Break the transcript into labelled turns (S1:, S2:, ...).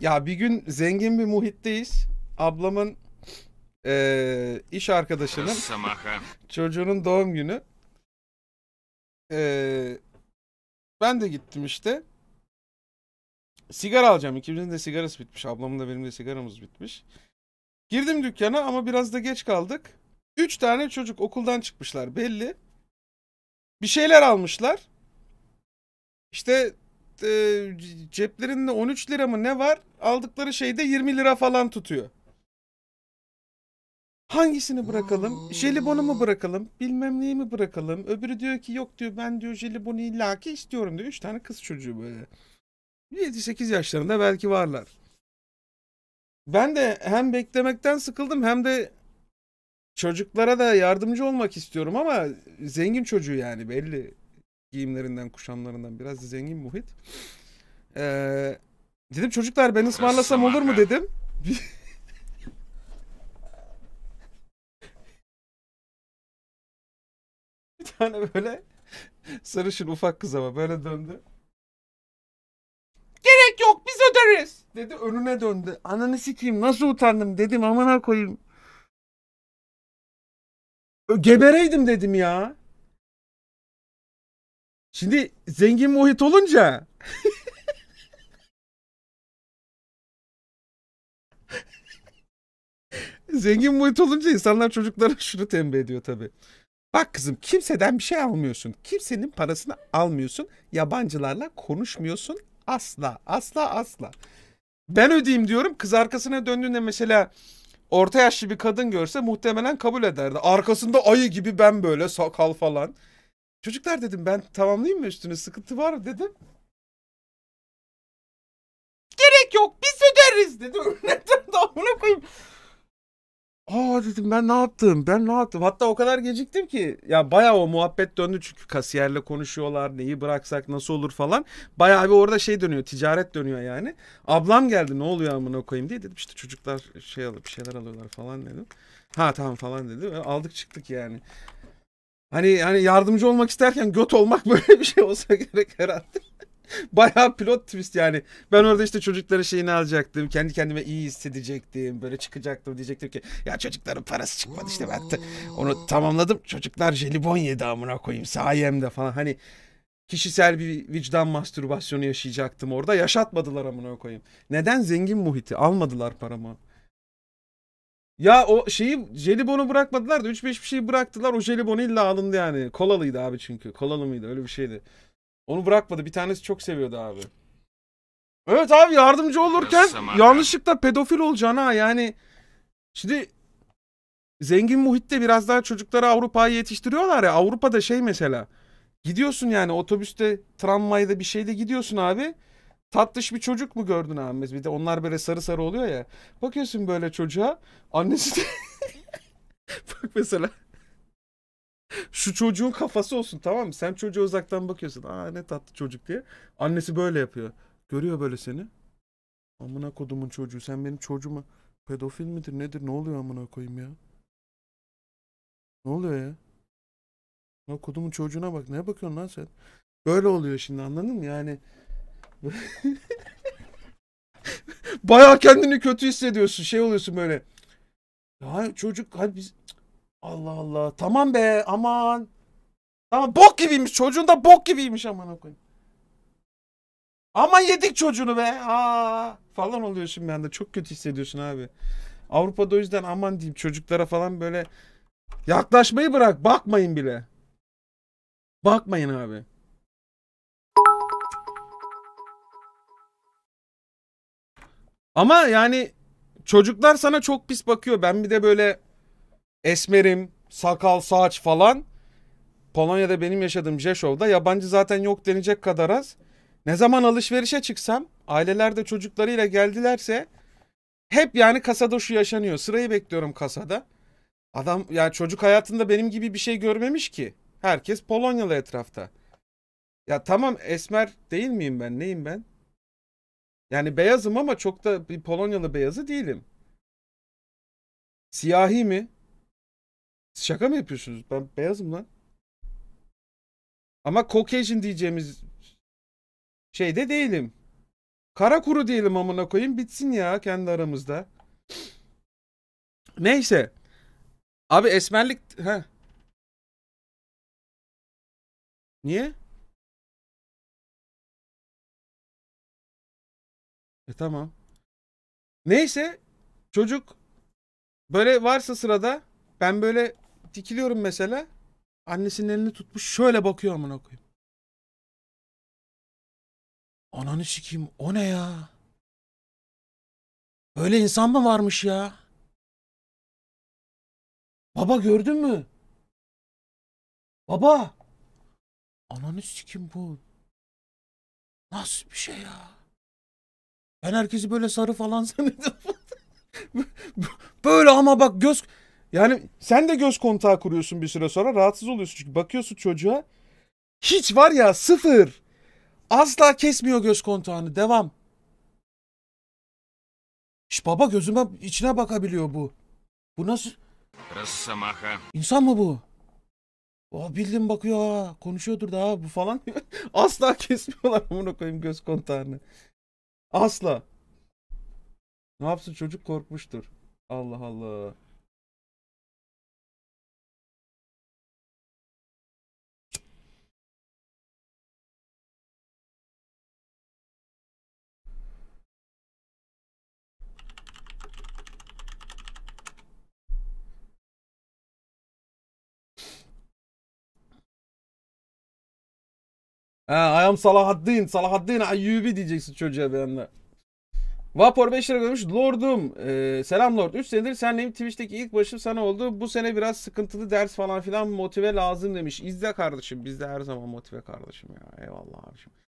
S1: Ya bir gün zengin bir muhitteyiz. Ablamın e, iş arkadaşının çocuğunun doğum günü. E, ben de gittim işte. Sigara alacağım. İkimizin de sigarası bitmiş. Ablamın da benim de sigaramız bitmiş. Girdim dükkana ama biraz da geç kaldık. Üç tane çocuk okuldan çıkmışlar belli. Bir şeyler almışlar. İşte e, ceplerinde 13 lira mı ne var? Aldıkları şeyde 20 lira falan tutuyor. Hangisini bırakalım? Hmm. Jelibonu mu bırakalım? Bilmem neyi mi bırakalım? Öbürü diyor ki yok diyor ben diyor jelibonu illaki istiyorum diyor. 3 tane kız çocuğu böyle. 7-8 yaşlarında belki varlar. Ben de hem beklemekten sıkıldım hem de çocuklara da yardımcı olmak istiyorum ama zengin çocuğu yani belli giyimlerinden, kuşamlarından biraz zengin muhit. Ee, dedim çocuklar ben ısmarlasam olur mu dedim. bir tane böyle sarışın ufak kız ama böyle döndü. Gerek yok biz öderiz. Dedi önüne döndü. Ananı sikeyim nasıl utandım dedim amına koyayım. Gebereydim dedim ya.
S2: Şimdi zengin muhit olunca
S1: zengin muhit olunca insanlar çocuklara şunu tembih ediyor tabi. Bak kızım kimseden bir şey almıyorsun. Kimsenin parasını almıyorsun. Yabancılarla konuşmuyorsun. Asla asla asla. Ben ödeyeyim diyorum. Kız arkasına döndüğünde mesela orta yaşlı bir kadın görse muhtemelen kabul ederdi. Arkasında ayı gibi ben böyle sakal falan. Çocuklar dedim ben tamamlayayım mı üstüne sıkıntı var mı dedim. Gerek yok biz öderiz dedi. Öğrettim de bunu koyayım. Aa dedim ben ne yaptım ben ne yaptım hatta o kadar geciktim ki ya bayağı o muhabbet döndü çünkü kasiyerle konuşuyorlar neyi bıraksak nasıl olur falan bayağı bir orada şey dönüyor ticaret dönüyor yani ablam geldi ne oluyor amına koyayım diye dedim işte çocuklar şey alıp şeyler alıyorlar falan dedim ha tamam falan dedi aldık çıktık yani Hani hani yardımcı olmak isterken göt olmak böyle bir şey olsa gerek herhalde. Bayağı pilot twist yani. Ben orada işte çocuklara şeyini alacaktım. Kendi kendime iyi hissedecektim. Böyle çıkacaktım. Diyecektim ki ya çocukların parası çıkmadı işte ben onu tamamladım. Çocuklar jelibon yedi amına koyayım sayemde falan. Hani kişisel bir vicdan mastürbasyonu yaşayacaktım orada. Yaşatmadılar amına koyayım. Neden zengin muhiti? Almadılar paramı. Ya o şeyi jelibonu bırakmadılar da 3-5 bir şey bıraktılar. O jelibonu illa alındı yani. Kolalıydı abi çünkü. Kolalı mıydı öyle bir şeydi. Onu bırakmadı. Bir tanesi çok seviyordu abi. Evet abi yardımcı olurken yanlışlıkla pedofil olacağına yani. Şimdi zengin muhitte biraz daha çocukları Avrupa'ya yetiştiriyorlar ya. Avrupa'da şey mesela. Gidiyorsun yani otobüste, tramvayda bir şeyde gidiyorsun abi tatlış bir çocuk mu gördün Ahmet? Bir de onlar böyle sarı sarı oluyor ya. Bakıyorsun böyle çocuğa. Annesi de... Bak mesela. Şu çocuğun kafası olsun tamam mı? Sen çocuğa uzaktan bakıyorsun. Aa ne tatlı çocuk diye. Annesi böyle yapıyor. Görüyor böyle seni. Amına kodumun çocuğu. Sen benim çocuğuma pedofil midir nedir? Ne oluyor amına koyayım ya? Ne oluyor ya? Ya kodumun çocuğuna bak. Ne bakıyorsun lan sen? Böyle oluyor şimdi anladın mı? Yani Baya kendini kötü hissediyorsun. Şey oluyorsun böyle. Ya çocuk hadi biz... Allah Allah. Tamam be aman. Tamam bok gibiymiş. Çocuğun da bok gibiymiş aman okuyun. Aman yedik çocuğunu be. Ha falan oluyorsun bir anda. Çok kötü hissediyorsun abi. Avrupa'da o yüzden aman diyeyim çocuklara falan böyle yaklaşmayı bırak. Bakmayın bile. Bakmayın abi. Ama yani çocuklar sana çok pis bakıyor. Ben bir de böyle esmerim, sakal, saç falan. Polonya'da benim yaşadığım Jeşov'da yabancı zaten yok denecek kadar az. Ne zaman alışverişe çıksam aileler de çocuklarıyla geldilerse hep yani kasada şu yaşanıyor. Sırayı bekliyorum kasada. Adam ya yani çocuk hayatında benim gibi bir şey görmemiş ki. Herkes Polonyalı etrafta. Ya tamam esmer değil miyim ben? Neyim ben? Yani beyazım ama çok da bir Polonyalı beyazı değilim. Siyahi mi? şaka mı yapıyorsunuz? Ben beyazım lan. Ama Caucasian diyeceğimiz şeyde değilim. Kara kuru diyelim amına koyayım bitsin ya kendi aramızda. Neyse. Abi esmerlik... Heh. Niye? E tamam. Neyse çocuk böyle varsa sırada ben böyle dikiliyorum mesela. Annesinin elini tutmuş şöyle bakıyor amına koyayım.
S2: Ananı sikeyim o ne ya? Böyle insan mı varmış ya? Baba gördün mü? Baba! Ananı sikim bu. Nasıl bir şey ya?
S1: Ben herkesi böyle sarı falan zannediyorum. böyle ama bak göz... Yani sen de göz kontağı kuruyorsun bir süre sonra rahatsız oluyorsun. Çünkü bakıyorsun çocuğa hiç var ya sıfır. Asla kesmiyor göz kontağını. Devam. İşte baba gözüme içine bakabiliyor bu. Bu nasıl? Ressamaha. İnsan mı bu? Oh bildim bakıyor ha. Konuşuyordur da bu falan. Asla kesmiyorlar bunu koyayım göz kontağını. Asla. Ne yapsın çocuk korkmuştur. Allah Allah. Ha, I am Salahaddin. Salahaddin Ayyubi diyeceksin çocuğa bir anda. Vapor 5 lira görmüş. Lordum. Ee, selam Lord. 3 senedir senleyim. Twitch'teki ilk başım sana oldu. Bu sene biraz sıkıntılı ders falan filan motive lazım demiş. İzle kardeşim. biz de her zaman motive kardeşim ya. Eyvallah abiciğim.